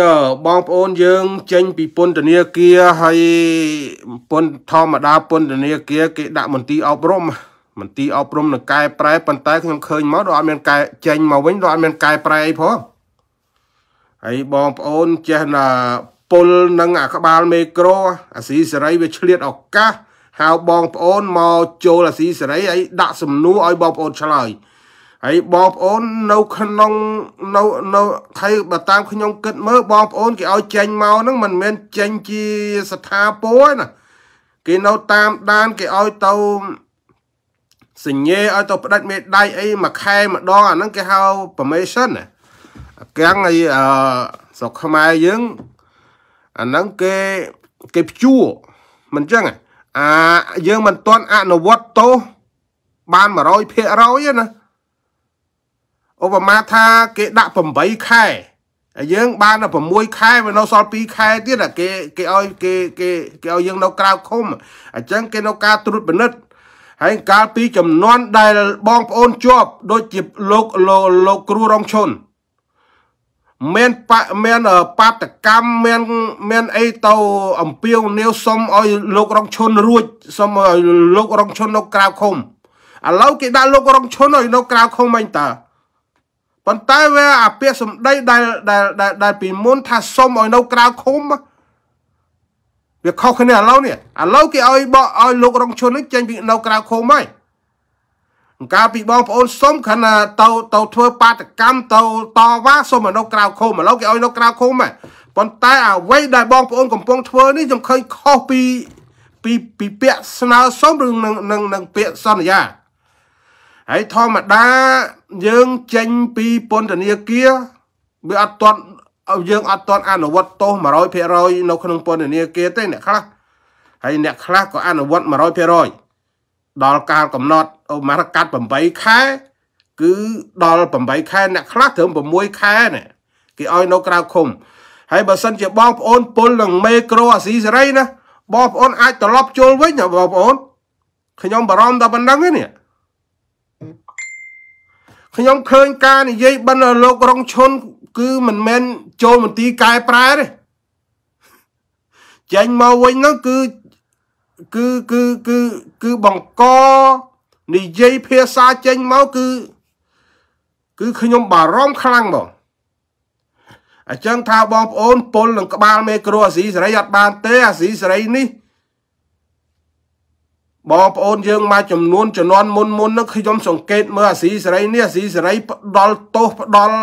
យើបងប្អូនយើង ចេញពីពន្ធនាគារហើយពន្ធធម្មតាពន្ធនាគារគេដាក់មន្ទីរអប់រំមន្ទីរអប់រំនឹងកែប្រែប៉ុន្តែខ្ញុំឃើញមកដល់អត់មានកែចេញមកវិញដល់អត់មានកែប្រែអីផងហើយបងប្អូនចេះណាពលនឹងអាក្បាល មេក្រូអាស៊ីសេរីវាឆ្លៀតឱកាសហៅបងប្អូនមកចូលអាស៊ីសេរីហើយដាក់សំណួរឲ្យបងប្អូន ឆ្លើយហើយបងប្អូននៅក្នុងនៅនៅថៃបើតាមខ្ញុំគិតមើលបងប្អូនគេឲ្យចេញមកហ្នឹងមិនមែនចេញជាស្ថាពរទេណាគេនៅតាមដាន គេឲ្យទៅសញ្ញេឲ្យទៅផ្ដាច់មេដៃអីមួយខែម្ដងអាហ្នឹងគេហៅ permission ណាកាំងអីអឺស្រុកខ្មែរយើងអាហ្នឹងគេគេព្យួរមិនចឹងអាយើង មិនទាន់អនុវត្តទោសបាន100%ទេណាឧបមាថាគេដាក់8ខែហើយយើង បានដល់6ខែវានៅសល់2ខែទៀតគេ គេឲ្យគេគេគេឲ្យយើងនៅក្រៅឃុំអញ្ចឹងគេនៅការត្រួតពិនិត្យហើយកាលពីចំនួនដែលបងប្អូនជាប់ដូចជាលោកលោកគ្រូរងឈុនមានបមានបាតកម្មមានមានអីទៅអំពាវនាវសុំឲ្យលោករងឈុនរួចសុំឲ្យលោករងឈុននៅក្រៅឃុំឥឡូវគេដាក់លោករងឈុនឲ្យនៅក្រៅឃុំវិញតើប៉ុន្តែវាអាពាក្យសម្ដីដែលដែលដែលពីមុនថាសុំឲ្យនៅក្រៅឃុំវាខុសគ្នាឥឡូវនេះឥឡូវគេឲ្យបកឲ្យលោករងជននេះចេញពីនៅក្រៅឃុំហើយអង្ការពីបងប្អូនសុំខណ្ណាទៅទៅធ្វើបាតកម្មទៅតវ៉ាសុំឲ្យនៅក្រៅឃុំឥឡូវគេឲ្យនៅក្រៅឃុំហើយប៉ុន្តែអ្វីដែលបងប្អូនកំពុងធ្វើនេះខ្ញុំឃើញខុសពីពីពីពាក្យស្នើសុំឬនឹងនឹងពាក្យសន្យាហើយធម្មតាយើងចេញពីពន្ធនាគារវាអត់តន់យើងអត់តន់អនុវត្តទោស100%នៅក្នុងពន្ធនាគារទេអ្នកខ្លះហើយអ្នកខ្លះក៏អនុវត្ត100%ដល់កាលកំណត់អូម៉ារកាត់8ខែគឺដល់8ខែអ្នកខ្លះត្រឹម6ខែណាគេឲ្យនៅក្រៅឃុំហើយបើសិនជាបងប្អូនពុលនឹងមេក្រូអាស៊ីសេរីណាបងប្អូនអាចត្រឡប់ចូលវិញបងប្អូនខ្ញុំបារម្ភតែប៉ុណ្្នឹងទេនេះខ្ញុំឃើញការនិយាយបិណ្ឌលោករងឈុនគឺមិនមែនចូលមន្ទីរកែប្រែទេចេញមកវិញនោះគឺគឺគឺគឺគឺបង្កនិយាយភាសាចេញមកគឺ គឺខ្ញុំបារម្ភខ្លាំងបងអញ្ចឹងថាបងប្អូនពលនឹងក្បាលមេក្រូអាស៊ីសេរីអត់បានទេអាស៊ីសេរីនេះបងប្អូនយើងមកចំនួនជំនាន់មុនមុនហ្នឹងខ្ញុំសង្កេតមើលអាស៊ីសេរីនេះអាស៊ីសេរីផ្ដល់ទោសផ្ដល់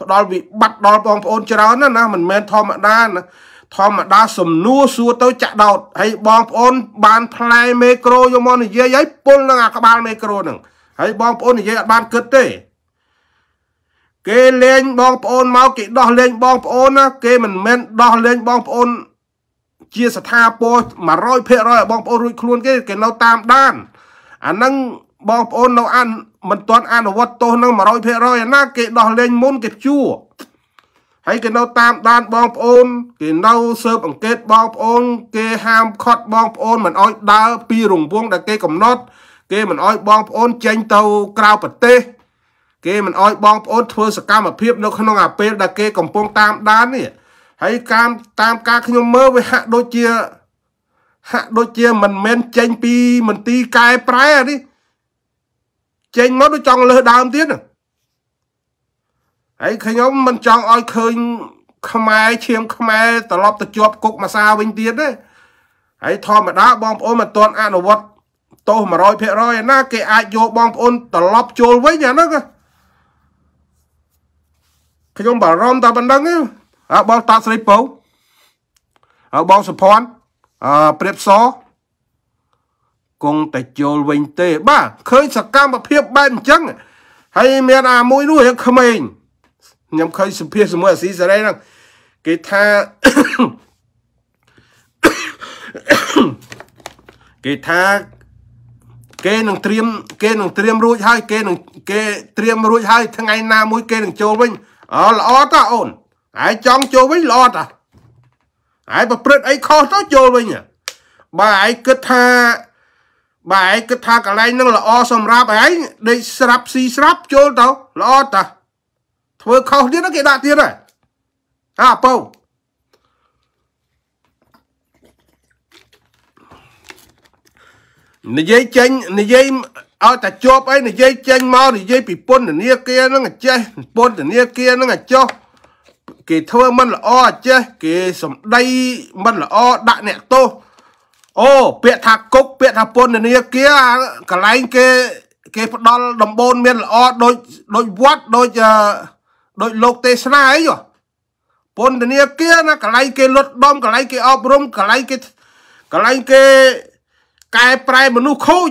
ផ្ដល់វិបត្តិដល់បងប្អូនច្រើនណាស់ណាមិនមែនធម្មតាណាធម្មតា សំនួរសួរទៅចាក់ដោតហើយបងប្អូន បានផ្លែមេក្រូយកមកនិយាយហើយពុលនឹងអាក្បាលមេក្រូហ្នឹងហើយបងប្អូននិយាយអត់បានគិតទេគេលេងបងប្អូនមកគេដោះលេងបងប្អូនណាគេមិនមែនដោះលេងបងប្អូនជាស្ថាពរ100%ឲ្យបងប្អូនរួចខ្លួន គេគេនៅ តាមដានអាហ្នឹងបងប្អូននៅអានមិនទាន់អនុវត្តទោសនឹង100%ឯណា គេដោះលែងមុនគេជួហើយគេនៅតាមដានបងប្អូន គេនៅស៊ើបអង្កេតបងប្អូន គេហាមឃាត់បងប្អូនមិនអោយដើរពីរង្វង់ដែលគេកំណត់គេមិនអោយបងប្អូនចេញទៅក្រៅប្រទេសគេមិនអោយបងប្អូនធ្វើសកម្មភាពនៅ ក្នុងអាពេលដែលគេកំពុងតាមដាននេះហើយតាមតាមការខ្ញុំមើលវាហាក់ដូចជាហាក់ដូចជាមិនមែនចេញពីមន្ទីរកែប្រែនេះចេញមកដូចចង់លើសដើមទៀតហើយខ្ញុំមិនចង់ឲ្យឃើញខ្មែរឈាមខ្មែរត្រឡប់ទៅជាប់គុកមួយសាវិញទៀតទេហើយធម្មតាបងប្អូនមិនទាន់អនុវត្តទោស100%ឯណា គេអាចយកបងប្អូនត្រឡប់ចូលវិញអាហ្នឹងខ្ញុំបារម្ភតែប៉ុណ្្នឹងទេអើបងតាស្រីពៅអើបងសុភ័ណ្ឌអើព្រៀបសគង់តែចូលវិញទេ បាទឃើញសកម្មភាពបែបអញ្ចឹងហើយមានអាមួយនោះយើងក្មេងខ្ញុំឃើញសម្ភារជាមួយអាស៊ីសេរីហ្នឹងគេថាគេថាគេនឹងត្រៀមគេនឹងត្រៀមរួចហើយគេនឹងគេ ត្រៀមរួចហើយថ្ងៃណាមួយគេនឹងចូលវិញអល្អតើអូនឯងចង់ចូលវិញល្អតាឯងប្រព្រឹត្តអីខុសទៅចូលវិញបើឯងគិតថាបើឯងគិតថាកន្លែងហ្នឹងល្អសម្រាប់ឯងដេកស្រាប់ស៊ីស្រាប់ចូលទៅល្អតា ធ្វើខុសទៀតគេដាក់ទៀតហើយអាប៉ូវនិយាយចេញនិយាយឲ្យតែជាប់អីនិយាយចេញមកនិយាយពីពន្ធនាគារហ្នឹងអាចេះពន្ធនាគារហ្នឹងអាចោះគេធ្វើមិនល្អចេះគេសំដីមិនល្អដាក់អ្នកទោសអូពាក្យថាគុកពាក្យថាពន្ធនាគារកន្លែងគេគេផ្ដាល់ដំបូនមានល្អដូចដូចវត្តដូចដូចលោកទេសនាអីយោពន្ធនាគារណាកន្លែងគេលុតដំកន្លែង គេអប់រំកន្លែងគេកន្លែងគេកែប្រែមនុស្សខូច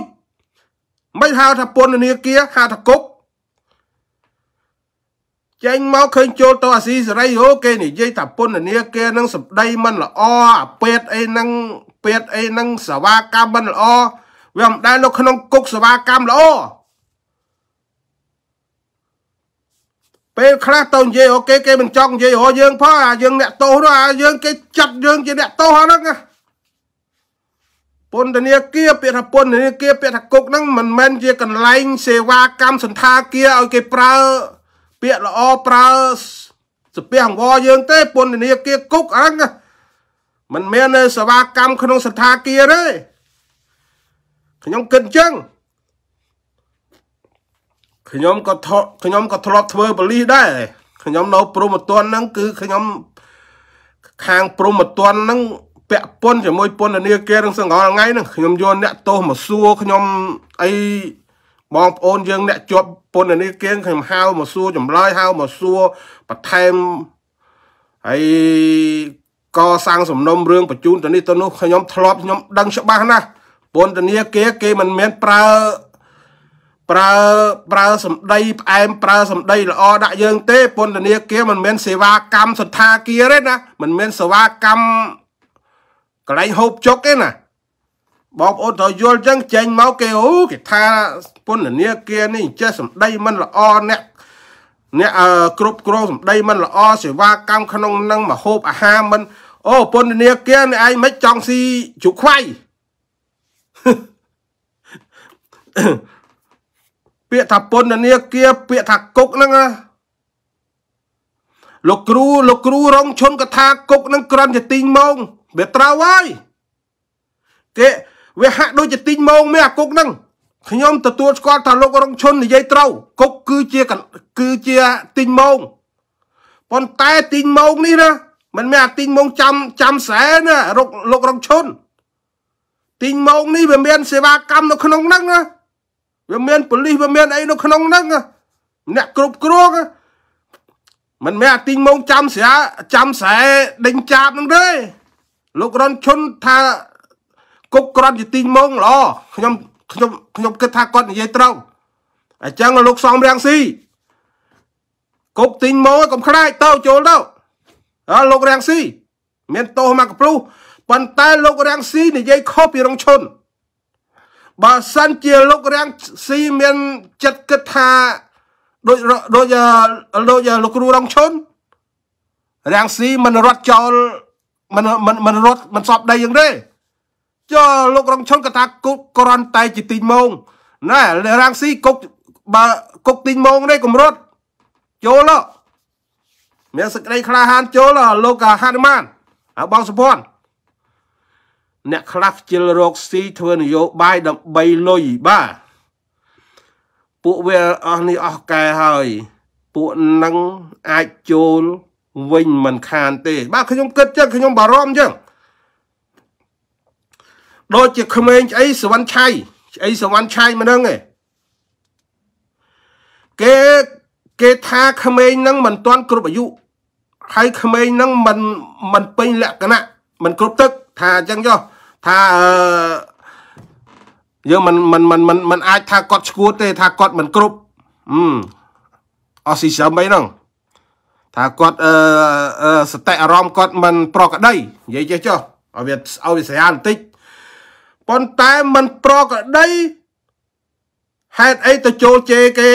មិនហៅថាពន្ធនាគារហៅថាគុកចេញមកឃើញចូលទៅអាស៊ីសេរីហូគេ និយាយថាពុននាគារនឹងសម្ដីមិនល្អអាពេតអីនឹងពេតអីនឹងសេវាកម្មមិនល្អវាមិនដែលនៅក្នុង គុកសេវាកម្មល្អពេលខ្លះទៅនិយាយអូគេគេមិនចង់និយាយរកយើងផងអាយើង អ្នកទោសនោះអាយើងគេចាត់យើង ជាអ្នកទោសហ្នឹងពន្ធនាគារពាក្យថាពន្ធនាគារពាក្យថាគុកហ្នឹងមិនមែនជាកន្លែងសេវាកម្មសន្តាគារឲ្យគេប្រើពាក្យល្អប្រើសាពះអង្វរយើង ទេពន្ធនាគារគុកអញ្ចឹងមិនមែនសេវាកម្មក្នុងស្ថាគារទេខ្ញុំគិតអញ្ចឹងខ្ញុំក៏ខ្ញុំក៏ធ្លាប់ធ្វើបលីដែរខ្ញុំនៅ ព្រមតន់ហ្នឹងគឺខ្ញុំខាងព្រមតន់ហ្នឹងពាក់ពន្ធជាមួយពន្ធនាគារនឹងសង្ហល់ថ្ងៃហ្នឹងខ្ញុំយកអ្នកទោសមកសួរខ្ញុំអីបងប្អូនយើងអ្នកជាប់ពន្ធនេះគេខ្ញុំហៅមកសួរចម្លើយហៅមកសួរបន្ថែមហើយកសាងសំណុំរឿងបញ្ជូនទៅនេះទៅនោះខ្ញុំធ្លាប់ខ្ញុំ ដឹងច្បាស់ណាស់ពន្ធនាគារគេមិនមែនប្រើប្រើប្រើសម្ដីផ្អែមប្រើសម្ដីល្អដាក់យើង ទេពន្ធនាគារមិនមែនសេវាកម្មសន្តាគារទេណា មិនមែនសេវាកម្មកន្លែងហូបចុកទេណាបងប្អូនត្រូវយល់ចឹងចេញមកគេអូគេថាពន្ធនាគារនេះចេះសម្ដីមិនល្អអ្នកអ្នកគ្រប់គ្រងសម្ដីមិនល្អសេវាកម្មក្នុងនឹងមហូបអាហារមិនអូពន្ធនាគារនេះឯងមិនចង់ស៊ីជ្រូកខ្វៃពាក្យថាពន្ធនាគារពាក្យថាគុកហ្នឹងលោកគ្រូលោកគ្រូរងឈុនកថា គុកហ្នឹងក្រំជាទីងម៉ោងវាត្រូវហើយគេវាហាក់ដូចជាទីងម៉ោងមានអាគុកហ្នឹងខ្ញុំទទួលស្គាល់ថាលោករងឈុននិយាយត្រូវគុកគឺជាគឺជាទីងម៉ងប៉ុន្តែទីងម៉ងនេះណាមិនមែនអាទីងម៉ងចាំចាំស្រែណារកលោករងឈុនទីងម៉ងនេះវាមាន សេវាកម្មនៅក្នុងហ្នឹងណាវាមានប៉ូលីសវាមានអីនៅក្នុងហ្នឹងអ្នកគ្រប់គ្រងមិនមែនអាទីងម៉ងចាំស្រែចាំស្រែដេញចាបហ្នឹងទេលោករងឈុនថាគុកក្រត់ជាទីងម៉ងល្អខ្ញុំខ្ញុំខ្ញុំគិតថាគាត់និយាយត្រង់អញ្ចឹងលោកសំរាំងស៊ីគប់ទិញម៉ូកុំខ្លាចទៅចូលទៅអើលោករាំងស៊ីមានទោសមកកព្លុះប៉ុន្តែលោករាំងស៊ីនិយាយខុសពីរងឈុនបើសិនជាលោករាំងស៊ីមានចិត្តគិតថាដូចដូចដូចលោកគ្រូរងឈុនរាំងស៊ីមិនរត់ចោលមិនមិនរត់មិនសពដីយ៉ាងទេចុះលោករងឈុនក៏ថាគុកគ្រាន់តែជាទីងម៉ងណែរាំងស៊ីគុកបើគុកទីងម៉ងនេះកម្រិតចូលមានសក្តីក្លាហានចូលលោកហានុមានហើយបងសុភ័ណ្ឌអ្នកខ្លះខ្ជិលរកស៊ីធ្វើនយោបាយដើម្បីលុយបាទពួកវាអស់នេះអស់កែហើយពួកនឹងអាចចូលវិញមិនខានទេ បាទខ្ញុំគិតចឹងខ្ញុំបារម្ភចឹងដូចជាក្មេងស្អីសវណ្ណឆៃស្អីសវណ្ណឆៃមិនហ្នឹងឯងគេគេថាក្មេងហ្នឹងមិនទាន់ គ្រប់អាយុហើយក្មេងហ្នឹងមិនមិនពេញលក្ខណៈមិនគ្រប់ទឹកថាអញ្ចឹងចុះថាអឺយើងមិនមិនមិនមិនមិនអាចថាគាត់ឈួតទេថាគាត់មិនគ្រប់អឺអស់ស៊ីសឹមអីហ្នឹងថាគាត់អឺសតិអារម្មណ៍គាត់មិនប្រក្រតីនិយាយចេះចុះឲ្យវាឲ្យវាស្រាលបន្តិចប៉ុន្តែมันប្រកដីហេតុអីទៅចូលជេគេ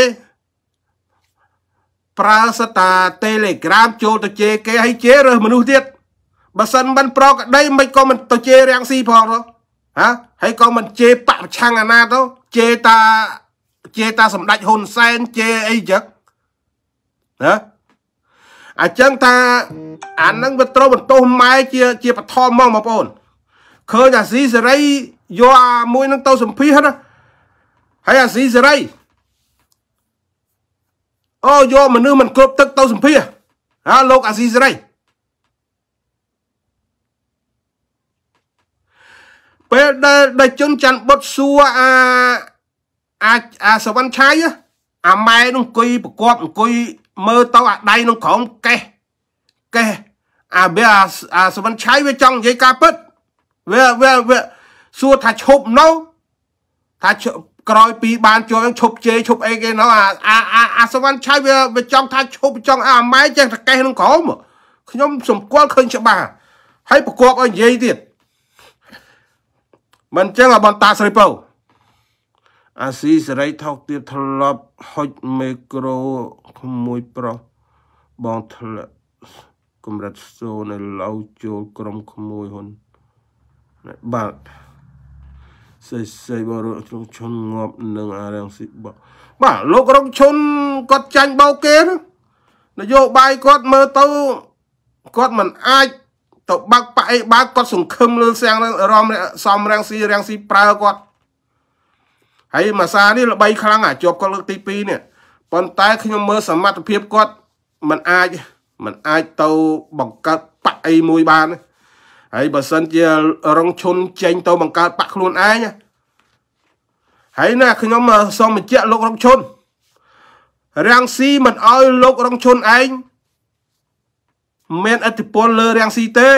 ប្រើសតា Telegram ចូលទៅជេគេហើយជេរើសមនុស្សទៀតបើសិនមិនប្រកដីមិនក៏មិនទៅជេរាំងស៊ីផងហ៎ហាហើយក៏មិនជេបប្រឆាំងអាណាទៅជេតាជេតាសម្ដេចហ៊ុនសែនជេអីចឹងណាអញ្ចឹងថាអានឹងវាត្រូវបន្ទោសម៉ែជាជាបឋមហ្មងបងប្អូនឃើញអាស៊ីសេរីយកអាមួយ នឹង ទៅសម្ភាសណាហើយអាស៊ីសេរីអូយកមនុស្សមិនគ្រប់ទឹកទៅសម្ភាសហាលោកអាស៊ីសេរីពេលដែលដែលជនច័ន្ទបុតសួរអាអាអាសវណ្ណឆៃអាម៉ែនឹងអង្គុយប្រកបអង្គុយមើលទៅអាដៃនឹងក្រោមកេះកេះអាវាអាសវណ្ណឆៃវាចង់និយាយការពិតវាវាវាសួរថាឈប់នោះថាក្រោយពីបានជាប់ឈប់ជេរឈប់អីគេនោះអាអាអាសវណ្ណឆៃវាវាចង់ថាឈប់ចង់អាម៉ែចេះតែកេះនឹងក្រុមខ្ញុំសម្គាល់ឃើញច្បាស់ហើយប្រកបឲ្យនិយាយទៀតមិនចឹងអាបន្តស្រីពៅអាស៊ីសេរីថោកទៀតធ្លាប់ហុចមេក្រូក្មួយប្រុសបងធ្លាក់កម្រិតសូនៅឡៅចូលក្រុមក្មួយហ៊ុនបាទសេសេបរកជ្រុងឈុនងាប់នឹងអារាំងស៊ីបកបាទលោករងឈុនគាត់ចាញ់បោកគេណានយោបាយគាត់មើលទៅគាត់មិនអាច ទៅបាក់បាក់អីបើគាត់សង្ឃឹមលើសៀងរំសំរាំងស៊ីរាំងស៊ីប្រើគាត់ហើយមួយសារនេះល្បីខ្លាំងអាជាប់គាត់លើកទី2នេះប៉ុន្តែខ្ញុំមើលសមត្ថភាពគាត់មិនអាចមិនអាចទៅបង្កើតបាក់អីមួយបានទេហើយបើសិនជារងឈុនចេញទៅបង្កើតបាក់ខ្លួនឯងហើយណាខ្ញុំសូមបញ្ជាក់លោករងឈុនរាំងស៊ីមិនអោយលោករងឈុនឯងមានអធិពលលើរាំងស៊ីទេ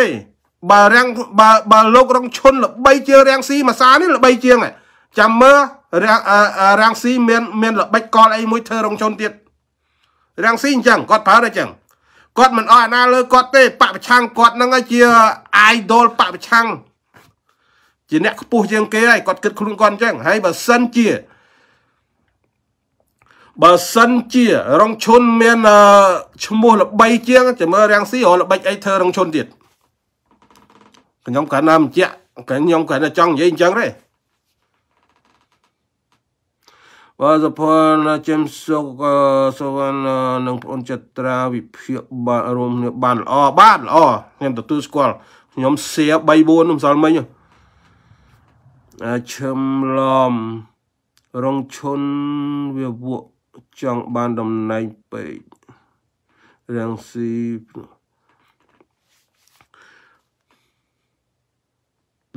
បើរាំងបើបើលោក រងឈុនល្បីជាងរាំងស៊ីមួយសានេះល្បីជាងចាំមើលរាំងស៊ីមានមានល្បិចកលអីមួយធ្វើរងឈុនទៀតរាំងស៊ីអញ្ចឹងគាត់ប្រើតែអញ្ចឹងគាត់មិនអស់អាណាលើគាត់ទេបពប្រឆាំងគាត់ហ្នឹងជា idol បពប្រឆាំងជាអ្នកខ្ពស់ជាងគេហើយគាត់គិតខ្លួនគាត់អញ្ចឹងហើយបើសិនជាបើសិនជា រងឈុនមានឈ្មោះល្បីជាងចាំមើលរាំងស៊ីរល្បិចអីធ្វើរងឈុនទៀតខ្ញុំគាត់ណាមជាខ្ញុំគាត់ណាចង់និយាយអញ្ចឹងទេបាទសុផលចិមសុកសុវណ្ណនិងប្អូនចត្រាវិភាកបាទរួមគ្នាបានល្អបាទល្អខ្ញុំទទួលស្គាល់ខ្ញុំសៀ3 4មិនសល់មិញអាឈឹមឡំរងឈុនវាវក់ចង់បានតំណែងពេករាំងស៊ី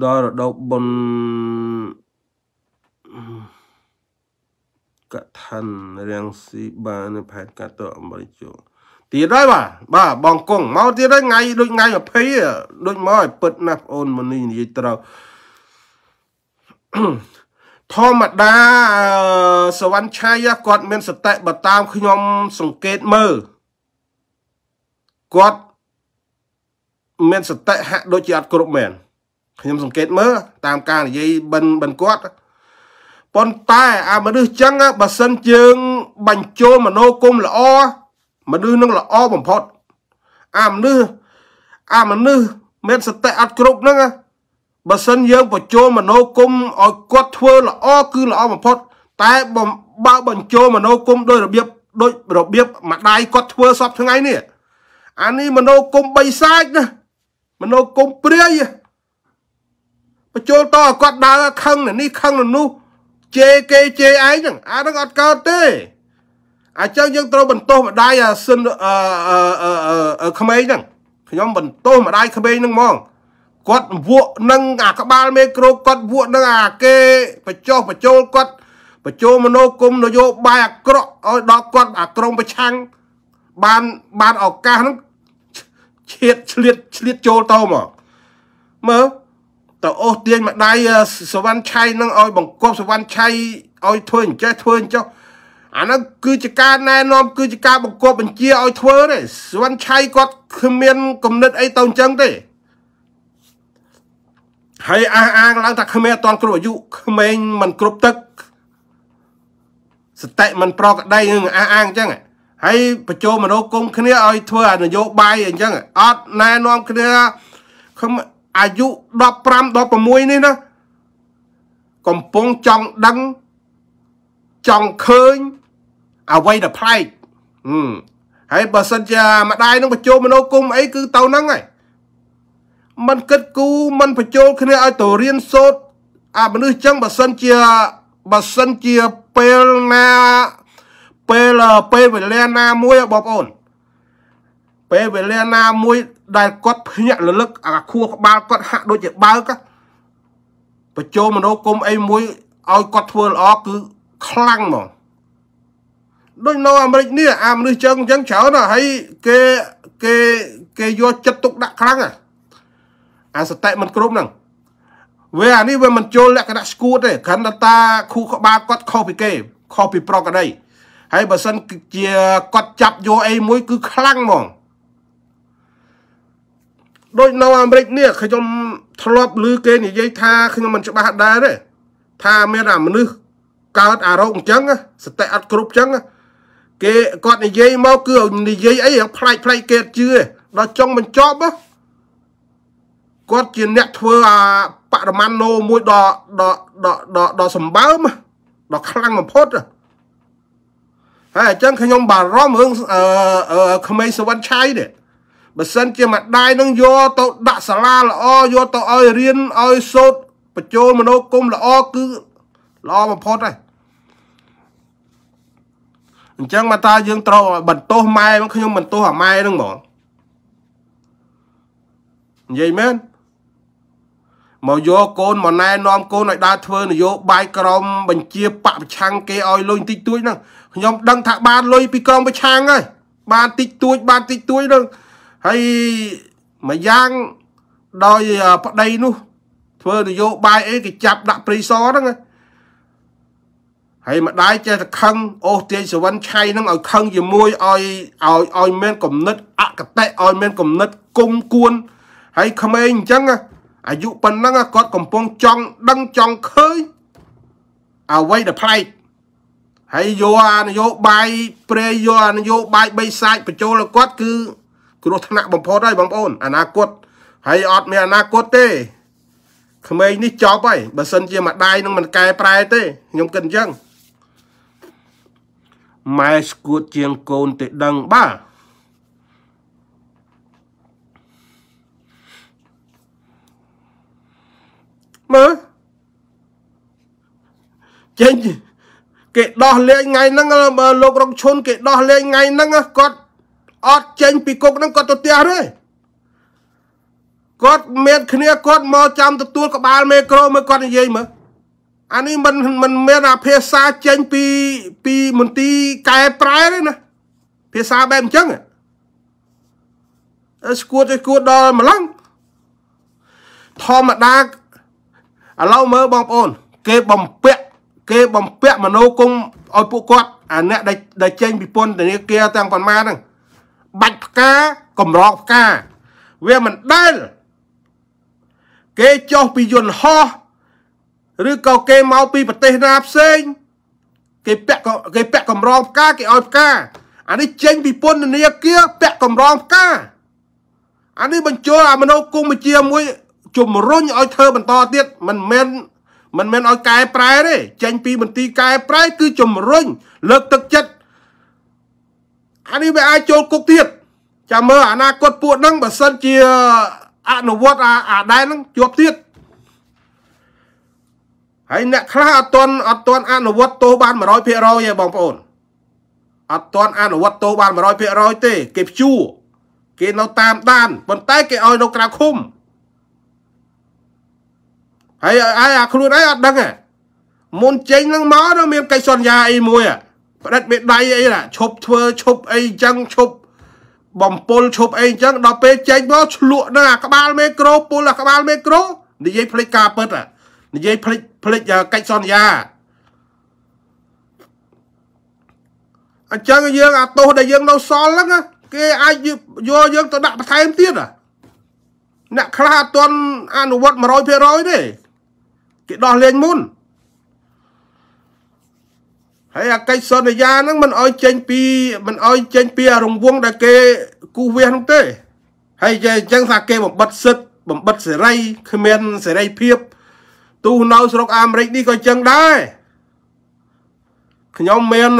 ដល់រដូវបុណ្យកថានរាំងស៊ីបានផែនការទៅអាមេរិកចូលទៀតហើយបាទបាទបងកុងមកទៀតហើយថ្ងៃដូចថ្ងៃ20ដូចមកឲ្យពិតណាស់បងអូនមនីនិយាយត្រូវធម្មតាសវណ្ណឆៃគាត់មានសតិបើតាមខ្ញុំសង្កេតមើលគាត់មានសតិហាក់ដូចជាអត់គ្រប់មែនខ្ញុំសង្កេតមើលតាមការនិយាយបិណ្ឌបិណ្ឌគាត់ប៉ុន្តែអាមនុស្សចឹងបើសិនជើងបញ្ចូលមโนគមល្អមនុស្សនឹងល្អបំផុតអាមនុស្សអាមនុស្សមានសតិអត់គ្រប់ហ្នឹងបើសិនយើងបញ្ចូលមโนគមឲ្យគាត់ធ្វើល្អគឺល្អបំផុត តែបើបញ្ចូលមโนគមដោយរបៀបដូចរបៀបម្ដាយគាត់ធ្វើសពថ្ងៃនេះអានេះមโนគម3សាច់ណាមโนគមព្រាយបញ្ចូលតគាត់ដើរខឹងនេះខឹងនោះជេរគេជេរឯងហ្នឹង អាហ្នឹងអត់កើតទេអញ្ចឹងយើងត្រូវបន្ទោសម្ដាយអាសិនអឺក្មេងហ្នឹង ខ្ញុំបន្ទោសម្ដាយក្មេងហ្នឹងហ្មងគាត់វក់នឹងអាក្បាលមេក្រូគាត់វក់នឹងអាគេបញ្ចុះបញ្ចូលគាត់បញ្ចូលមនោគមនយោបាយអាក្រក់ឲ្យដល់គាត់ អាក្រងប្រឆាំងបានបានឱកាសហ្នឹងឈៀតឆ្លៀតឆ្លៀតចូលតមកមើលតើអូសទាញម្ដាយសវណ្ណឆៃនឹងឲ្យបង្កប់សវណ្ណឆៃឲ្យធ្វើអញ្ចេះធ្វើអញ្ចោះអានោះគឺជាការណែនាំគឺជាការបង្កប់បញ្ជាឲ្យធ្វើទេសវណ្ណឆៃគាត់គ្មានគំនិតអីទៅអញ្ចឹងទេហើយអះអាងឡើងថាខ្មែរអត់តគ្រប់អាយុក្មេងមិនគ្រប់ទឹកសតិមិនប្រក្រតីនឹងអះអាងអញ្ចឹងហើយបញ្ចូលមនោគមគ្នាឲ្យធ្វើអានយោបាយអញ្ចឹងអត់ណែនាំគ្នាខ្មែរអាយុ15 16នេះណាកំពុងចង់ដឹងចង់ឃើញអ្វីដែលប្លែកហើយបើសិនជាម្ដាយនឹងបញ្ចូលមនោគមអីគឺទៅហ្នឹងហើយมันគិតគូมันបញ្ចូលគ្នាឲ្យទៅរៀនសូត្រអាមនុស្សចឹងបើសិនជាបើសិនជាពេលណាពេលពេលវេលាណាមួយបងប្អូន ពេលវេលាណាមួយដែលគាត់ភ្ញាក់រលឹកអាខួរក្បាលគាត់ហាក់ដូចជាបើកបញ្ចូលមនោគមអីមួយឲ្យគាត់ធ្វើល្អគឺខ្លាំងហ្មងដូចនៅអាមេរិកនេះអាមនុស្សចឹងចឹងច្រើនហើយគេគេគេយកចិត្តទុកដាក់ខ្លាំងអាសតិមិនគ្រប់ហ្នឹងវាអានេះវាមិនចូលលក្ខណៈស្គួតទេគ្រាន់តែតាខួរក្បាលគាត់ខុសពីគេខុសពីប្រកដីហើយបើសិនជាគាត់ចាប់យកអីមួយគឺខ្លាំងហ្មងដូចនៅអាមេរិកនេះខ្ញុំធ្លាប់ឮគេនិយាយថាខ្ញុំមិនច្បាស់ដែរទេថាមានអាមនុស្សកើតអារោគអញ្ចឹងសតិអត់គ្រប់អញ្ចឹងគេគាត់និយាយមកគឺនិយាយអីផ្លែកផ្លែកគេជឿដល់ចុងបញ្ចប់គាត់ជាអ្នកធ្វើអាបរមាណូមួយដល់ដល់ដល់ដល់សម្បើមដល់ខ្លាំងបំផុតហើយអញ្ចឹងខ្ញុំបារម្ភរឿងអឺក្មេងសវណ្ណឆៃនេះបើសិនជាម្ដាយនឹងយកទៅដាក់សាលាល្អយកទៅឲ្យរៀនឲ្យសូត្របញ្ចូលមនោគមល្អគឺល្អបំផុតហើយអញ្ចឹងមកតាយើងត្រូវបន្ទោសម៉ែខ្ញុំបន្ទោសអាម៉ែនឹងហ្មងនិយាយមែនមកយកកូនមកណែនាំកូនឲ្យដើរធ្វើ នយោបាយក្រមបញ្ជាបពប្រឆាំងគេឲ្យលុយតិចតួចហ្នឹងខ្ញុំដឹង ថាបានលុយពីក្រមប្រឆាំងហើយបានតិចតួចបានតិចតួចហ្នឹងហើយមួយយ៉ាងដោយប្តីនោះ ធ្វើនយោបាយអីគេចាប់ដាក់ព្រៃសហ្នឹងហើយម្ដាយចេះតែខឹង អូសទាញសវណ្ណឆៃហ្នឹងឲ្យ ខឹងជាមួយឲ្យឲ្យឲ្យមានគំនិត អកតេឲ្យមានគំនិតគុំគួនហើយក្មេងអញ្ចឹងអាយុប៉ុណ្ណឹងគាត់កំពុងចង់ ដឹងចង់ឃើញអ្វីដែលប្លែកហើយយកអានយោបាយព្រេយកអានយោបាយបីសាច់បញ្ចូលគាត់គឺគ្រោះថ្នាក់បំផុតហើយបងប្អូនអនាគតហើយអត់មានអនាគតទេក្មេងនេះចប់ហើយបើសិនជាម្ដាយនឹងមិនកែប្រែទេខ្ញុំគិតអញ្ចឹងម៉ែស្គួតជាងកូនទៅដឹងបាទមើលចេញគេដោះលែងថ្ងៃហ្នឹងលោករងឈុនគេដោះលែងថ្ងៃហ្នឹងគាត់អត់ចេញពីគុកហ្នឹងគាត់ទៅផ្ទះទេគាត់មាន គ្នាគាត់មកចាំទទួល ក្បាលមេក្រូមើលគាត់និយាយមើលអានេះមិនមិនមានអាភាសាចេញពីពីមន្ទីរកែប្រែទេណាភាសាបែបអញ្ចឹងស្គួតស្គួតដល់ម្លឹងធម្មតាឥឡូវមើលបងប្អូន គេបំពាក់គេបំពាក់មនោគមឲ្យពួកគាត់អាអ្នកដែលចេញពីពន្ធនាគារទាំងប៉ុន្មានហ្នឹងបាច់ផ្កាកម្រងផ្កាវាមិនដែល គេចុះពីយន្តហោះឬក៏គេមកពី ប្រទេសណាផ្សេង គេពាក់គេពាក់កម្រងផ្កាគេឲ្យផ្កាអានេះចេញ ពីពន្ធនាគារពាក់កម្រងផ្កាអានេះបញ្ចូលអាមនោគមវិជ្ជាមួយ ជំរុញឲ្យធ្វើបន្តទៀតមិនមែនមិនមែនឲ្យកែប្រែទេចេញពីមន្ទីរកែប្រែ គឺជំរុញលើកទឹកចិត្តអានេះវាអាចចូលគុកទៀតចាំមើលអនាគតពួកហ្នឹងបើសិនជាអនុវត្តអាដែរហ្នឹងជាប់ទៀតហើយអ្នកខ្លះអត់ទាន់អត់ទាន់អនុវត្តទោសបាន100%ទេបងប្អូនអត់ទាន់អនុវត្តទោសបាន100%ទេ គេព្យួរគេនៅតាមដានប៉ុន្តែគេឲ្យនៅក្រៅឃុំហើយអាខ្លួនឯងអត់ដឹងមុនចេញនឹងមកនឹងមានកិច្ចសន្យាអីមួយហ៎ផ្ដិតមេដៃអីណាឈប់ធ្វើឈប់អីចឹងឈប់បំពល់ឈប់អីចឹងដល់ពេលចេញមកឆ្លក់ណាក្បាល មេក្រូពុលអាក្បាលមេក្រូនិយាយភ្លេចការពិតនិយាយភ្លេចភ្លេចកិច្ចសន្យាអញ្ចឹងយើងអាទោសដែលយើងនៅសល់ហ្នឹងគេអាចយកយើងទៅដាក់បន្ថែមទៀតអ្នកខ្លះអត់ទាន់អនុវត្ត100%ទេគេដោះលែងមុនហើយអាកិច្ចសន្យាហ្នឹងมันឲ្យចេញពីมันឲ្យចេញពីរង្វង់ដែលគេគូសវាសហ្នឹងទេហើយអញ្ចឹងថាគេបំបិតសិទ្ធបំបិតសេរីគ្មានសេរីភាព ទូនៅស្រុកអាមេរិកនេះក៏អញ្ចឹងដែរខ្ញុំមាន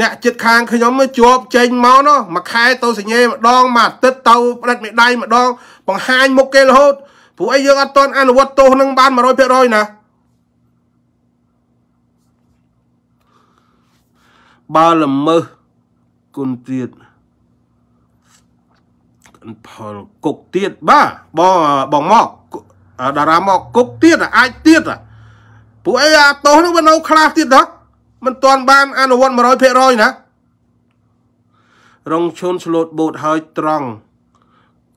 អ្នកចិត្តខាងខ្ញុំជាប់ចេញមកនោះមួយខែទៅសញ្ញេម្ដងមួយអាទិត្យទៅផ្ដិតមេដៃម្ដងបង្ហាញមុខគេរហូតព្រោះអីយើងអត់ទាន់អនុវត្តទោសនឹងបាន100%ណាបើល្មើសគុណទៀតផលគុកទៀតបាទបងបងមកតារាមកគុកទៀតអាចទៀតពួកអីអាតោសនឹងវានៅខ្លះទៀតដល់មិនទាន់បានអនុវត្ត100%ណារងឈុនស្លូតបូតហើយត្រង់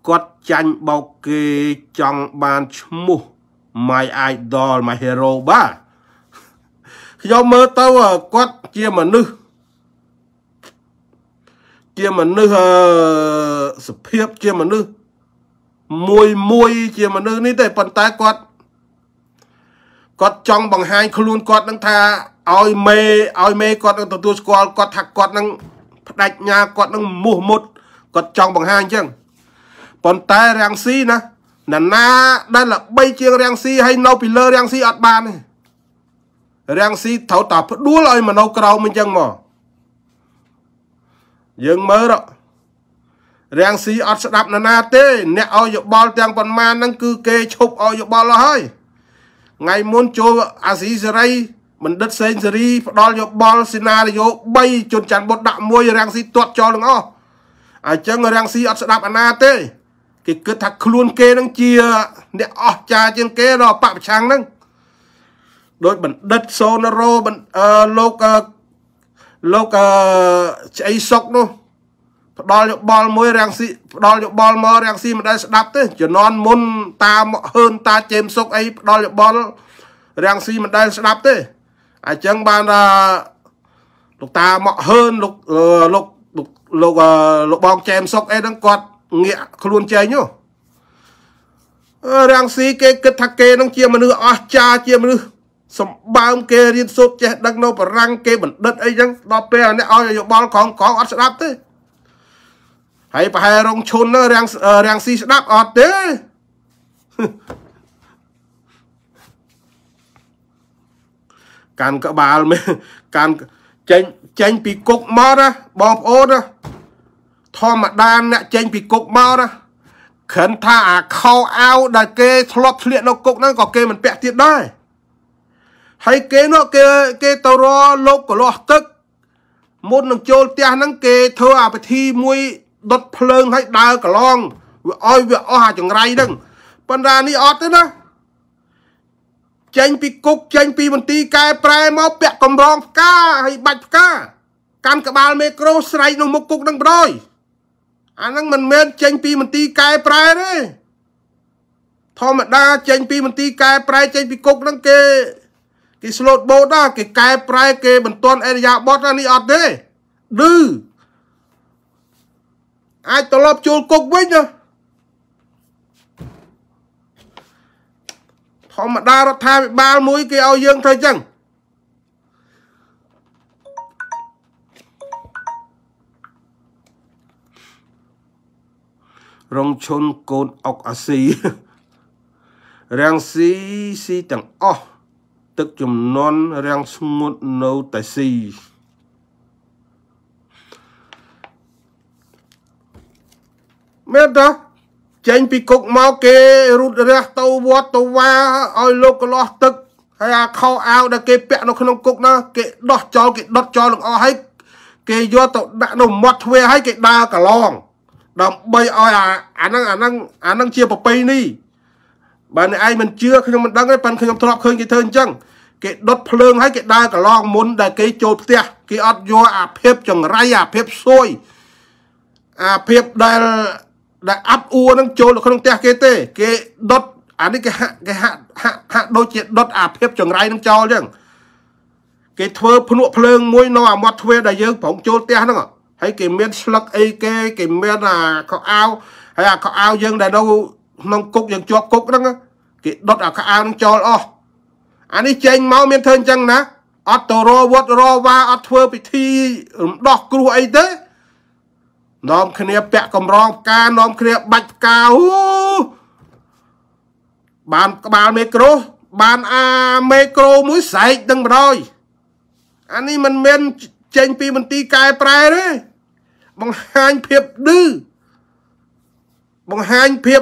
គាត់ចាញ់បោកគេចង់បានឈ្មោះ my idol my hero បាទខ្ញុំមើលទៅគាត់ជាមនុស្សជាមនុស្សសភាពជាមនុស្សមួយមួយជាមនុស្សនេះទេប៉ុន្តែគាត់គាត់ចង់បង្ហាញខ្លួនគាត់នឹងថាឲ្យមេឲ្យមេគាត់នឹងទទួលស្គាល់គាត់ថាគាត់នឹងផ្ដាច់ញាគាត់នឹងមោះមុតគាត់ចង់បង្ហាញអញ្ចឹងប៉ុន្តែរាំងស៊ីណាណាណាដែលល្បីជាងរាំងស៊ីហើយនៅ ពីលើ រាំងស៊ីអត់បានទេរាំងស៊ីត្រូវតាផ្ដួលឲ្យមនុស្សក្រោមអញ្ចឹងមកយើងមើលរាំងស៊ីអត់ស្ដាប់នរណាទេ អ្នកឲ្យយោបល់ទាំងប៉ុន្មានហ្នឹងគឺគេឈប់ឲ្យយោបល់អស់ហើយថ្ងៃមុនចូលអាស៊ីសេរីបណ្ឌិតសេងសេរីផ្ដាល់យោបល់សេណារីយ៉ូ3ជន់ច័ន្ទបុតដាក់មួយរាំងស៊ីទាត់ចោលទាំងអស់អញ្ចឹងរាំងស៊ីអត់ស្ដាប់អាណាទេ គេគិតថាខ្លួនគេនឹងជា អ្នកអស្ចារ្យជាងគេដល់បពប្រឆាំងហ្នឹងដោយបណ្ឌិតសូណារ៉ូលោកលោកអឺឆ្អីសុកនោះ ផ្ដាល់យោបល់មួយ រាំងស៊ីផ្ដាល់យោបល់មករាំងស៊ីមិនដែលស្ដាប់ទេជំនន់មុន តាមកហឺនតាជេមសុកអីផ្ដាល់យោបល់រាំងស៊ីមិនដែល ស្ដាប់ទេអញ្ចឹងបានថាលោកតាមកហឺនលោកលោកលោកលោកបងចែមសុកអីហ្នឹងគាត់ងាកខ្លួនចែងនោះរាំងស៊ីគេគិតថាគេនឹងជាមនុស្សអស្ចារ្យជាមនុស្សសម្បើមគេរៀនសូត្រចេះដឹងនៅ បរាំងគេបណ្ឌិតអីចឹងដល់ពេលអ្នកឲ្យយោបល់កងកងអត់ស្ដាប់ទេហើយប្រហែលរងឈុននឹងរាំងរាំងស៊ីស្ដាប់អត់ទេកាន់ក្បាលមែនកាន់ចេញចេញពីគុកមកណាបងប្អូនណាធម្មតាអ្នកចេញពីគុកមកណាគ្រាន់ថាអាខោអាវដែលគេធ្លាប់ឆ្លៀកនៅគុកហ្នឹងក៏គេមិនពាក់ទៀតដែរហើយគេនោះគេគេទៅរកលោកកលាស់ទឹកមុននឹងចូលផ្ទះហ្នឹងគេធ្វើអាពិធីមួយដុតភ្លើងឲ្យដើរកឡងវាអោយវាអស់អាចង្រៃហ្នឹងប៉ុន្តែនេះអត់ទេណាចេញពីគុកចេញពីមន្ទីរកែប្រែមកពាក់កម្រងផ្កាហើយបាច់ផ្កាកាន់ក្បាលមេក្រូស្រែកនោះមុខគុកនឹងបដ ாய் អាហ្នឹងមិនមែនចេញពីមន្ទីរកែប្រែទេធម្មតាចេញពីមន្ទីរកែប្រែចេញពីគុកហ្នឹងគេគេ slot boat ណាគេកែប្រែ គេមិនទាន់អេរយាបតណានេះអត់ទេឌឺអាចត្រឡប់ចូលគុកវិញណាធម្មតារដ្ឋាភិបាលមួយ គេឲ្យយើងធ្វើចឹងរងឈុនកូនអុកអាស៊ីរាំងស៊ីស៊ីទាំងអស់ទឹកចំនន់រាំងស្ងួតនៅតែស៊ីមែនតើចេញពីគុកមកគេរូតរះទៅវត្តទៅវ៉ាឲ្យលោកកលាស់ទឹកហើយអាខោអាវដែលគេពាក់នៅក្នុងគុកណាគេដោះចោលគេដុតចោលទាំងអស់ហើយ គេយកទៅដាក់នៅមាត់ទ្វារហើយគេដើរកឡងដើម្បីឲ្យអាអាហ្នឹងអាហ្នឹងអាហ្នឹងជាប្រពៃនេះបើអ្នកឯងមិនជឿខ្ញុំមិនដឹងទេប៉ិនខ្ញុំធ្លាប់ឃើញគេធ្វើអញ្ចឹងគេដុតភ្លើងហើយគេដើរកន្លងមុនដែលគេចូលផ្ទះគេអត់យកអាភិបចង្រៃអាភិបសួយអាភិបដែលដែលអាប់អួរនឹងចូលក្នុងផ្ទះគេទេគេដុតអានេះគេហាក់គេហាក់ហាក់ហាក់ដូចជាដុតអាភិបចង្រៃនឹងចោលចឹងគេធ្វើភ្នក់ភ្លើងមួយនៅអាមាត់ទ្វារដែលយើងប្រងចូលផ្ទះហ្នឹងហើយគេមានស្លឹកអីគេគេមានអាខោអាវហើយអាខោអាវយើងដែលនៅក្នុងគុកយើងជាប់គុកហ្នឹងគេដុតអាខោអាវនឹងចោលអស់អានេះចេញមកមានធ្វើអញ្ចឹងណាអត់ទៅរវត្តរវាអត់ធ្វើពិធីរំដោះគ្រោះអីទេនាំគ្នាពាក់កម្រងផ្កានាំគ្នាបាច់ផ្កាអូបានក្បាលមេក្រូបានអាមេក្រូមួយស្រែកដឹងបណ្ដោយអានេះមិនមែនចេញពីមន្ទីរកែប្រែទេបង្ហាញភាពឌឺបង្ហាញភាព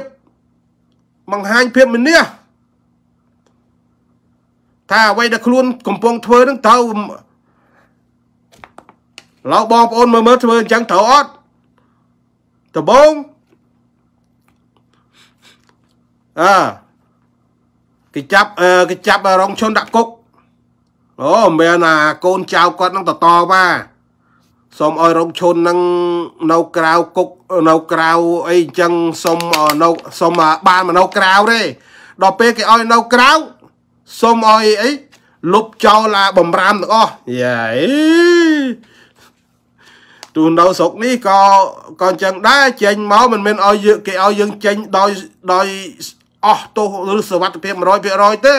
បង្ហាញភាពមនះថាអ្វីដែលខ្លួន កំពុងធ្វើនឹងត្រូវឡៅបងប្អូនមើលមើលធ្វើអញ្ចឹងត្រូវអត់ដំបងអើគេចាប់គេចាប់រងឈុនដាក់គុកអូមែនណាកូនចៅគាត់នឹងតតថាសូមឲ្យរងឈុននឹងនៅក្រៅគុកនៅក្រៅអីអញ្ចឹងសូមនៅសូមបានមកនៅក្រៅទេដល់ពេលគេឲ្យនៅក្រៅសូមឲ្យអីលុបចោលអាបំរាមទាំងអស់យ៉ាអីទូនៅស្រុកនេះក៏ក៏អញ្ចឹងដែរចេញ មកមិនមែនឲ្យយើងគេឲ្យយើងចេញ ដោយដោយអស់ទោសឬសវត្ថភាព100%ទេ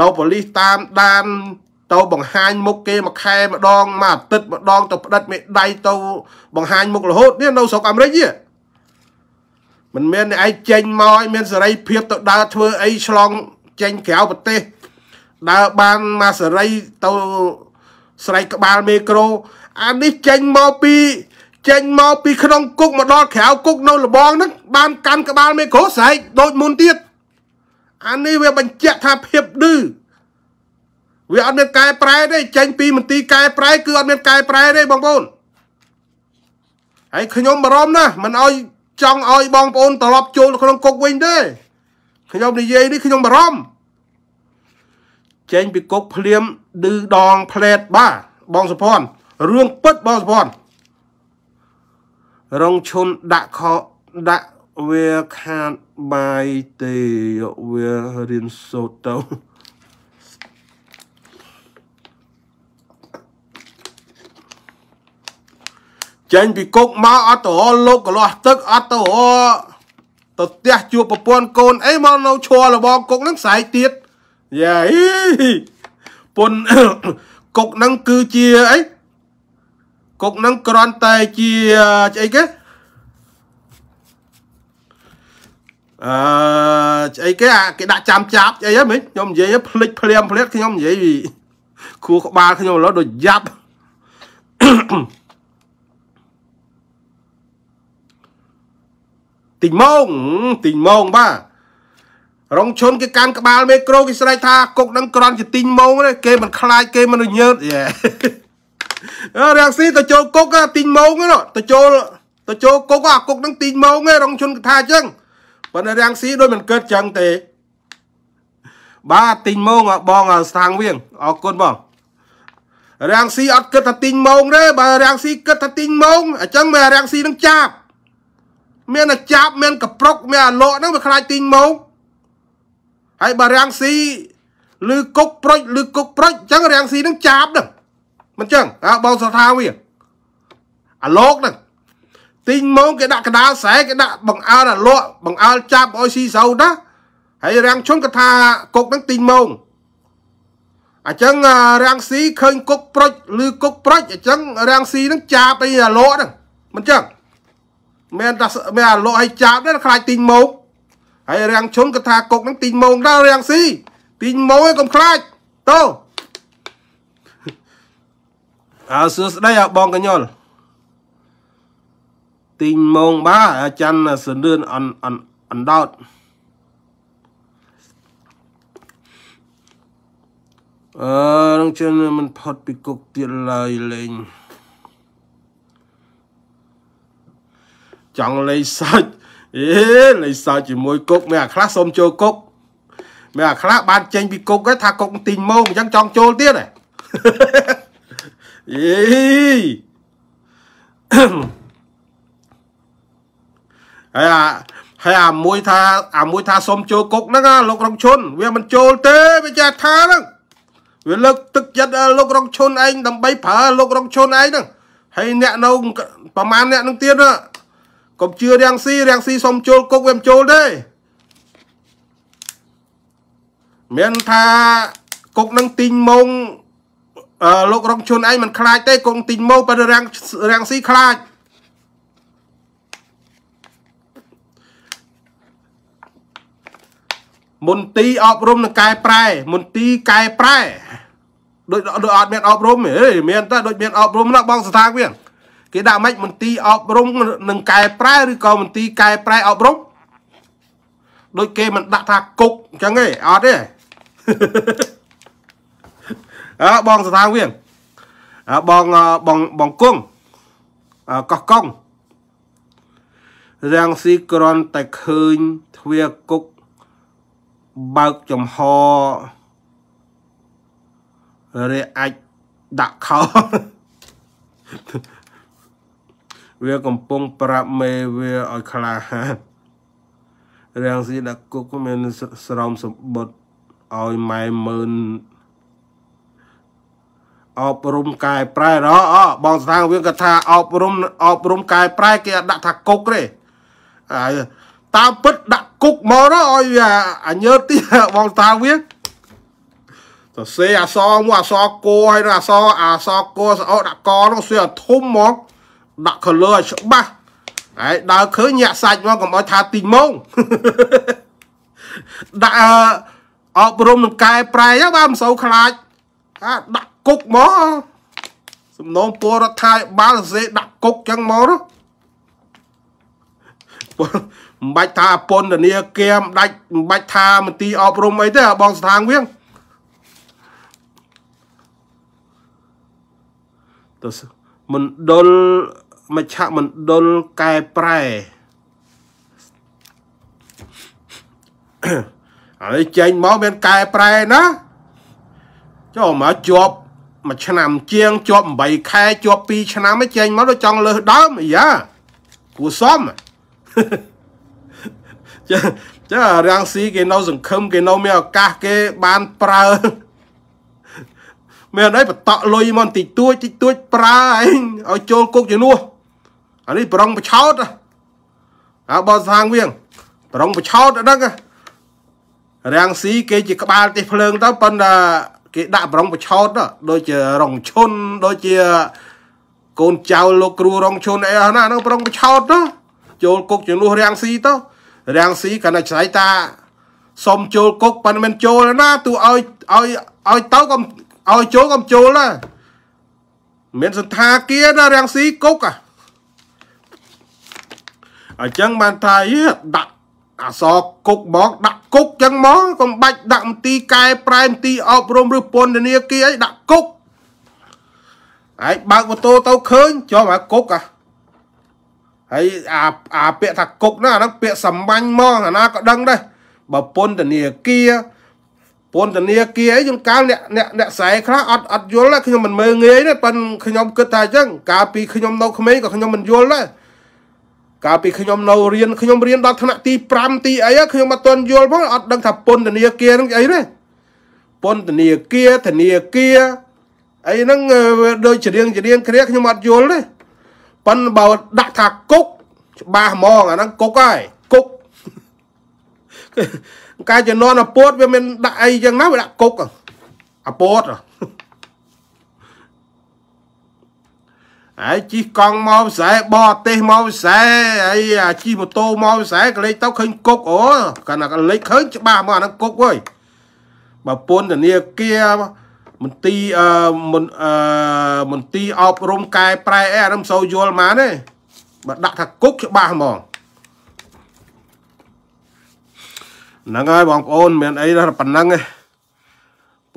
នៅប៉ូលីសតាមដានទៅបង្ហាញមុខគេមួយខែម្ដងមួយអាទិត្យម្ដងទៅផ្ដិតមេដៃទៅបង្ហាញមុខរហូតនេះនៅស្រុកអាមេរិកនេះមិនមែនឯងចេញមកឲ្យមានសេរីភាពទៅដើរធ្វើអីឆ្លងចេញក្រៅប្រទេស ដើរបានម៉ាសេរីទៅស្រែកក្បាលមេក្រូអានេះចេញមកពីចេញមកពីក្នុងគុកមកដល់ក្រៅគុកនៅលបងហ្នឹងបានកាន់ក្បាលមេក្រូស្រែកដូចមុនទៀតអានេះវាបញ្ជាក់ថាភាពឌឺវាអត់មានកែប្រែទេចេញពីមន្ទីរកែប្រែគឺអត់មានកែប្រែទេបងប្អូនហើយខ្ញុំបារម្ភណាស់មិនអោយចង់អោយបងប្អូន ត្រឡប់ចូល ក្នុងគុកវិញទេខ្ញុំនិយាយនេះខ្ញុំបារម្ភចេញពីគុកភ្លាមឌឺដង ផ្លែតបាទបងសុភ័ណ្ឌរឿងពិតបងសុភ័ណ្ឌរងឈុនដាក់ខដាក់វាខាតបាយទេវារៀនសូត្រទៅចេញពីគុកមកអត់ទៅរកកលាស់ទឹកអត់ទៅរកទៅផ្ទះជួបប្រពន្ធកូនអីមកនៅឈរលបងគុកហ្នឹងស្រែកទៀតយ៉ាអីពុនគុកហ្នឹងគឺជាអីគុកហ្នឹងគ្រាន់តែជាស្អីគេអឺស្អីគេអាគេដាក់ចាំចាប់ស្អីហ្នឹងខ្ញុំនិយាយភ្លេចភ្លាមភ្លាតខ្ញុំនិយាយពីខួរក្បាលខ្ញុំឥឡូវដូចយ៉ាប់ទិញម៉ងទិញម៉ងបាទរងឈុនគេកាន់ក្បាលមេក្រូគេស្រែកថាគុកនឹងក្រន់ជាទិញម៉ងទេគេមិនខ្លាចគេមិនរញើតយេរកស៊ីទៅចូលគុកទិញម៉ងទៅចូលទៅចូលគុកអាគុកនឹងទិញម៉ងទេរងឈុនគេថាអញ្ចឹងប៉ុន្តែរាំងស៊ីដូចមិន កើតចឹងទេបាទទិញម៉ងបងស្ថាងវៀងអរគុណបងរាំងស៊ីអត់គិតថាទិញម៉ងទេបើរាំងស៊ីគិតថាទិញម៉ងអញ្ចឹងមែនរាំងស៊ីនឹងចាប់មានអាចាប មានកប្រុកមានអាលក់ហ្នឹងវាខ្លាចទីញមកហើយបើរាំងស៊ីឬគុកប្រុចឬគុកប្រុចអញ្ចឹងរាំងស៊ីហ្នឹងចាបហ្នឹងមិនចឹងអើបងសថាវាអាលកហ្នឹងទីញមកគេដាក់កដាលស្រែគេដាក់បង្អើលអាលក់បង្អើលចាប់ឲ្យស៊ីសៅណាហើយរាំងឈុនក៏ថាគុកហ្នឹងទីញមកអញ្ចឹងរាំងស៊ីឃើញគុកប្រុចឬគុកប្រុចអញ្ចឹងរាំងស៊ីហ្នឹងចាប់អីអាលក់ហ្នឹងមិនចឹងមានតែមានអាលក់ឲ្យចាប់ទេខ្លាចទីញមកហើយរាំងឈុនក៏ថាគុកហ្នឹងទីញមកដល់រាំងស៊ីទីញមកឯងកុំខ្លាចតោអើសួស្ដីអើបងកញ្ញុលទីញមកបាទអាច័ន្ទសនឿនអនអនអណ្ដោតអឺរងជឿមិនផុតពីគុកទៀតឡើយលេងចង់លេងសើចអេលេងសើចជាមួយគុកមានអាខ្លះសូមចូលគុកមានអាខ្លះបាន ចេញ ពីគុកគេថាគុកទិញមកអញ្ចឹងចង់ចូលទៀតហ៎អេហើយអាហើយអាមួយថា អាមួយ ថា សុំចូលគុកហ្នឹងលោករងឈុនវាមិនចូលទេវាចេះថាហ្នឹងវាលើកទឹកចិត្តលោករងឈុនឯងដើម្បីប្រើលោករងឈុនឯងហ្នឹងហើយអ្នកនៅប្រមាណអ្នកហ្នឹងទៀតណាកុំជឿរាំងស៊ីរាំងស៊ីសុំចូលគុកវាមិនចូលទេមានថាគុកនឹងទីញម៉ងលោករងជនឯងមិនខ្លាចទេគុកទីញម៉ងប៉ិនរាំងរាំងស៊ីខ្លាចមន្ទីរអប់រំនឹងកែប្រែមន្ទីរកែប្រែដូចដូចអត់មានអប់រំទេមានតែដូចមានអប់រំណាបងស្ថាបវាគេដាក់ម៉េចមន្ទីរអប់រំនឹងកែប្រែឬក៏មន្ទីរកែប្រែអប់រំដូចគេមិនដាក់ថាគុកអញ្ចឹងទេអត់ទេអើបងស្ថាវៀងអើបងបងបងគង់កោះកុងរាំងស៊ីក្រន់តែឃើញទ្វារគុកបើកចំហររេអាចដាក់ខោវាកំពុងប្រាប់មេវាឲ្យខ្លាហានរាំងស៊ីដាក់គុកមានស្រោមសម្បត្តិឲ្យម៉ែមើលអប់រំកាយប្រែរអបងស្ថានវិញគាត់ថាអប់រំអប់រំកាយប្រែគេអត់ដាក់ថាគុកទេហើយតើពិតដាក់គុកមកទៅឲ្យអញើទីបងស្ថានវិញសរសេរអសមួយអសគោហើយនឹងអសអសគោសអដាក់កនោះសេរធំហ្មងដាក់ color ឲ្យច្បាស់ហើយដើរឃើញញាក់សាច់មកកុំឲ្យថាទីងម៉ងដាក់អប់រំនឹងកែប្រែហ្នឹងបាទមិនសូវខ្លាចអាដាក់គុកមកសំណងពលរដ្ឋាភិបាលសេដាក់គុកចឹងមកមិនបាច់ថាពន្ធនាគារមិនដាច់មិនបាច់ថាមន្ទីរអប់រំអីទេបងស្ថាងវៀងទៅមណ្ឌលមជ្ឈមណ្ឌលកែប្រែឥឡូវចេញមកមានកែប្រែណាចូលមកជាប់មួយឆ្នាំ ជាងជាប់8ខែជាប់2ឆ្នាំឯងចេញមកដូចចង់លើសដើមអាយ៉ាគួសមចាចារាំងស៊ីគេនៅ សង្ឃឹម គេនៅមានឱកាសគេបានប្រើ មានអីបតក់លុយមកតិចតួចតិចតួចប្រើឯងឲ្យចូលគុកជំនួសអានេះប្រងបឆោតអើបើសាងវៀងប្រងបឆោតហ្នឹងរាំងស៊ីគេជាក្បាលទេសភ្លើងទៅប៉ុន្តែគេដាក់ប្រងបឆោតដូចជារងឈុនដូចជាកូនចៅលោកគ្រូរងឈុនអីហ្នឹងហ្នឹងប្រងបឆោតទៅចូលគុកជំនួសរាំងស៊ីទៅរាំងស៊ីកណ្ដាស្រ័យតាសុំចូលគុកប៉ុន្តែមិនចូលណាទូឲ្យឲ្យឲ្យទៅកុំឲ្យចូលកុំចូលណាមានសន្តាគារណារាំងស៊ីគុកអាអញ្ចឹងបានថាយដាក់អសរគុកមកដាក់គុកអញ្ចឹងមកកុំបាច់ដាក់មន្ទីរកែប្រែមន្ទីរអប់រំឬពន្ធនាគារអីដាក់គុកឯងបើកម៉ូតូទៅឃើញចុះមកគុកអាហើយអាអាពាក្យថាគុកហ្នឹងអាហ្នឹងពាក្យសម្បាញ់មកអាណាក៏ដឹងដែរបើពន្ធនាគារពន្ធនាគារអីខ្ញុំកាលអ្នកអ្នកអ្នកស្រែខ្លះអត់អត់យល់ដែរខ្ញុំមិនមើងងាយទេប៉ុន្តែខ្ញុំគិតថាអញ្ចឹងកាលពីខ្ញុំនៅក្មេងក៏ខ្ញុំមិនយល់ដែរកាលពីខ្ញុំនៅរៀនខ្ញុំរៀនដល់ថ្នាក់ទី5ទីអីខ្ញុំមិនទាន់យល់ផងអត់ដឹងថាពន្ធនាគារនឹងអីទេពន្ធនាគារធនាគារអីហ្នឹងដូចច្រៀងច្រៀងគ្នាខ្ញុំអត់យល់ទេប៉ិនបើដាក់ថាគុកច្បាស់ហ្មង អាហ្នឹងគុកហើយគុកកាយជំនន់អាពតវាមានដាក់អីចឹងណាវាដាក់គុកអាពតហ៎ហើយជីកង់មកខ្សែបោទេសមកខ្សែហើយជីម៉ូតូមកខ្សែក៏លេចទៅឃើញគុកអូកាលណាក៏លេចឃើញច្បាស់មកអាហ្នឹងគុកអើយបើពន្ធនាគារមន្ទីរមន្ទីរមន្ទីរអប់រំកែប្រែអីអាហ្នឹងមិនសូវយល់មកទេបើដាក់ថាគុក ច្បាស់ហ្មងហ្នឹងហើយបងប្អូនមិនអីដល់ប៉ុណ្ណឹងទេ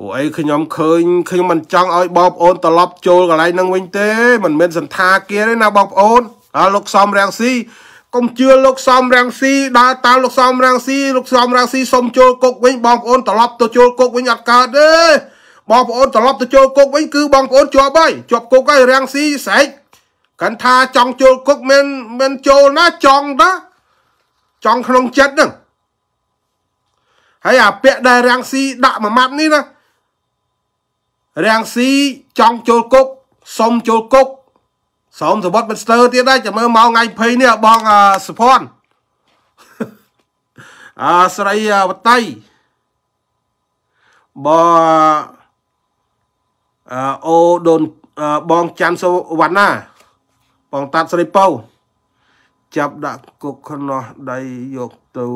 ពួកអីខ្ញុំឃើញខ្ញុំមិនចង់ឲ្យបងប្អូនត្រឡប់ចូលកន្លែងហ្នឹងវិញទេមិនមែនសន្តាគារទេណាបងប្អូនអើលោកសំរាំងស៊ីកុំជឿលោកសំរាំងស៊ីដើរតាមលោកសំរាំងស៊ីលោកសំរាំងស៊ីសុំចូលគុកវិញបងប្អូនត្រឡប់ទៅចូលគុកវិញអត់កើតទេបងប្អូនត្រឡប់ទៅចូលគុកវិញគឺបងប្អូនជាប់ហើយជាប់គុកហើយរាំងស៊ីស្រែកកាន់ថាចង់ចូលគុកមិនមិនចូលណាចង់ណាចង់ក្នុងចិត្តហ្នឹងហើយអាពាក់ដែលរាំងស៊ីដាក់មួយម៉ាត់នេះណារាំងស៊ីចង់ចូលគុកសុំចូលគុកសោមសវត្តមិនស្ទើទៀតដែរចាំមើលមកថ្ងៃ20នេះបងសុភ័ណ្ឌអស្រីវតៃបងអូដូនបងច័ន្ទសុវណ្ណាបងតាត់ស្រីពៅចាប់ដាក់គុកខ្នោះដៃយកទៅ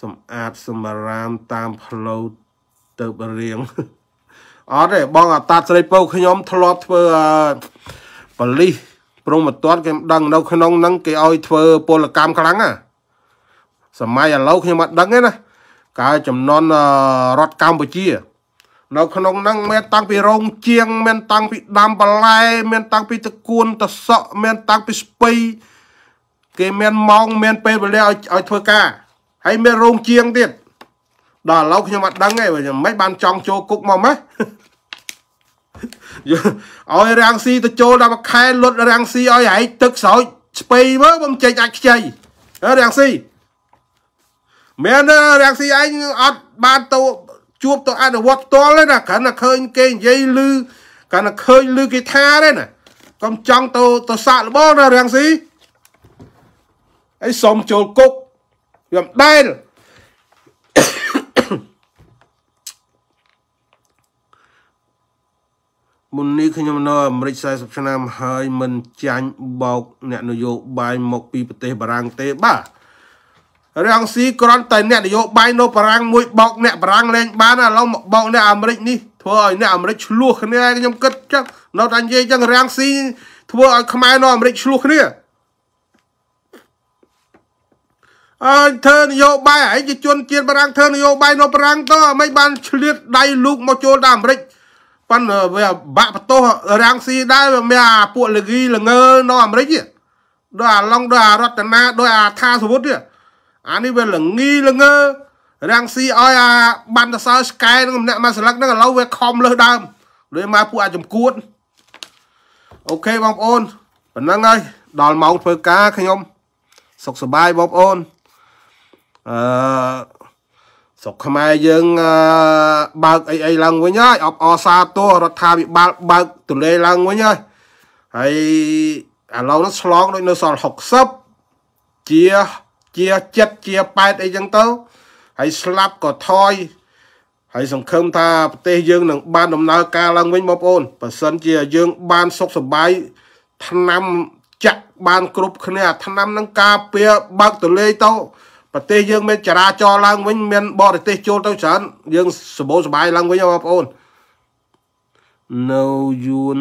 សម្អាតសម្រាមតាមផ្លូវទៅបរៀងអត់ទេបងអាតាស្រីពៅខ្ញុំធ្លាប់ធ្វើបលិសព្រមតាត់គេមិនដឹងនៅក្នុងហ្នឹងគេឲ្យធ្វើពលកម្មខ្លាំងណាសម័យឥឡូវខ្ញុំអត់ដឹងទេណាកាលចំនួនរដ្ឋកម្ពុជា នៅក្នុងហ្នឹងមានតាំងពីរោងជាងមានតាំងពីដាំបន្លែមានតាំងពីតគួនតសក់ មានតាំងពីស្ពៃគេមានម៉ោងមាន ពេលវេលាឲ្យឲ្យធ្វើការហើយមានរោងជាងទៀតដល់ឥឡូវខ្ញុំអត់ដឹងទេបើយ៉ាងម៉េចបានចង់ចូលគុកមកម៉េះឲ្យរាំងស៊ីទៅចូលដល់មួយខែលុតរាំងស៊ីឲ្យហែកទឹកស្រោចស្ពៃមើលបំចេញអាចខ្ចីរាំងស៊ីមែនរាំងស៊ីឯងអត់បានទៅជួបទៅអនុវត្តផ្ទាល់ទេណាគ្រាន់តែឃើញគេនិយាយឮគ្រាន់តែឃើញឮគេថាទេណាកុំចង់ទៅទៅសាក់លបងណារាំងស៊ីអីសុំចូលគុកវាមិនដែលមុននេះខ្ញុំនៅអាមេរិក40ឆ្នាំ ហើយមិនចាញ់បោកអ្នកនយោបាយមកពីប្រទេសបារាំងទេបាទរាំងស៊ីគ្រាន់តែអ្នកនយោបាយនៅបារាំងមួយបោកអ្នកបារាំងលែងបានឥឡូវបោកអ្នកអាមេរិកនេះធ្វើឲ្យអ្នកអាមេរិកឆ្លោះគ្នាខ្ញុំគិតចឹងនៅតែនិយាយចឹងរាំងស៊ីធ្វើឲ្យខ្មែរនៅអាមេរិកឆ្លោះគ្នាអើធ្វើនយោបាយឯងជាជនជាតិបារាំងធ្វើនយោបាយនៅបារាំងទៅមិនបានឆ្លៀតដៃលូកមកចូលដល់អាមេរិកប៉ុន្តែវាបាក់បន្ទោសរាំងស៊ីដែរវាមានអាពួកលីគីលងើនៅអាមេរិកដោយអាឡុងដោយអារតនាដោយអាថាសវុទ្ធនេះអានេះវាលងីលងើរាំងស៊ីឲ្យអាបានតសើស្កែនឹងម្នាក់មកស្លឹកហ្នឹងឥឡូវវាខំលើសដើមដូចមកពួកអាចំគួតអូខេបងប្អូនប៉ុណ្ណឹងហើយដល់ម៉ោងធ្វើការខ្ញុំសុខសប្បាយបងប្អូនអឺស្រុកខ្មែរយើងបើកអីអីឡើងវិញហើយអបអសាទររដ្ឋាភិបាលបើកទលេឡើងវិញហើយហើយឥឡូវនោះឆ្លងដូចនៅសល់60ជាជា7ជា8អីចឹងទៅហើយស្លាប់ក៏ថយហើយសង្ឃឹមថាប្រទេសយើងនឹងបានដំណើរការឡើងវិញបងប្អូនបើសិនជាយើងបានសុខសប្បាយឆ្នាំចាក់បានគ្រប់គ្នាអាឆ្នាំនឹងការពារបើកទលេទៅប្រទេសយើងមានចរាចរឡើងវិញមានបរទេស ចូលទៅច្រើនយើងសម្បូរសบายឡើងវិញបងប្អូននៅយួន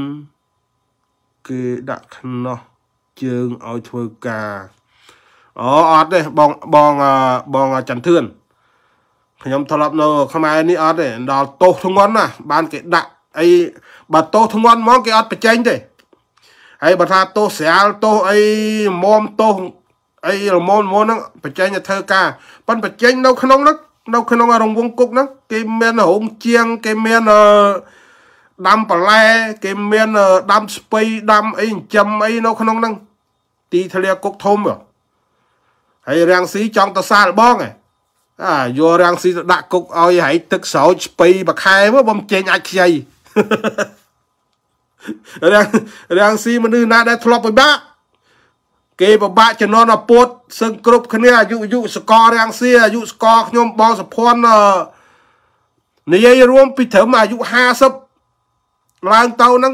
គេដាក់ខ្នោះជើងឲ្យធ្វើការអូអត់ទេបងបងបងចន្ទធឿនខ្ញុំធ្លាប់នៅ ខ្មែរនេះអត់ទេដល់ទោសធ្ងន់ណាបានគេដាក់អីបើទោសធ្ងន់ហ្មងគេអត់បញ្ចេញទេហើយបើថាទោសស្រាលទោសអីមុំទោសអីរមូលមូលហ្នឹងបញ្ចេញធ្វើការប៉ុន្តែបញ្ចេញនៅក្នុងហ្នឹងនៅក្នុង រងវងគុកហ្នឹងគេមានរោងជាងគេមានដាំបន្លែគេមានដាំស្ពៃដាំអីចិញ្ចឹមអីនៅក្នុងហ្នឹងទីធ្លាគុកធំហើយរាំងស៊ីចង់ទៅសាលបងឯងអាយករាំងស៊ីទៅដាក់គុកឲ្យហៃទឹកស្រោចស្ពៃបខែបំចេញអាចខ្ចីរាំងរាំងស៊ីមនុស្សណាដែលធ្លាប់ពិបាកគេពិបាកជំនាន់អពុតសឹងគ្រប់គ្នាអាយុយុសកលរាំងសៀអាយុសកលខ្ញុំបងសុភ័ណ្ឌនិយាយរួមពីត្រឹមអាយុ50ឡើងទៅហ្នឹង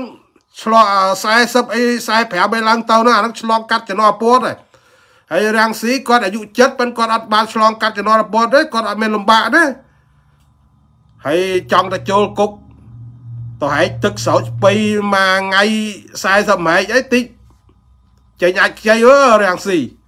ឆ្លង40អី45ឯឡើងទៅហ្នឹងអាហ្នឹងឆ្លងកាត់ជំនាន់អពុតហើយហើយរាំងស៊ីគាត់អាយុ7ប៉ុន្តែគាត់អត់បានឆ្លងកាត់ជំនាន់អពុតទេគាត់អត់មានលំបាកទេហើយចង់ទៅចូលគុកតហែកទឹកស្រោចស្ពៃមួយថ្ងៃ40ម៉ែត្រអីតិចចេញអាចខ្ចីអើរាំងស៊ី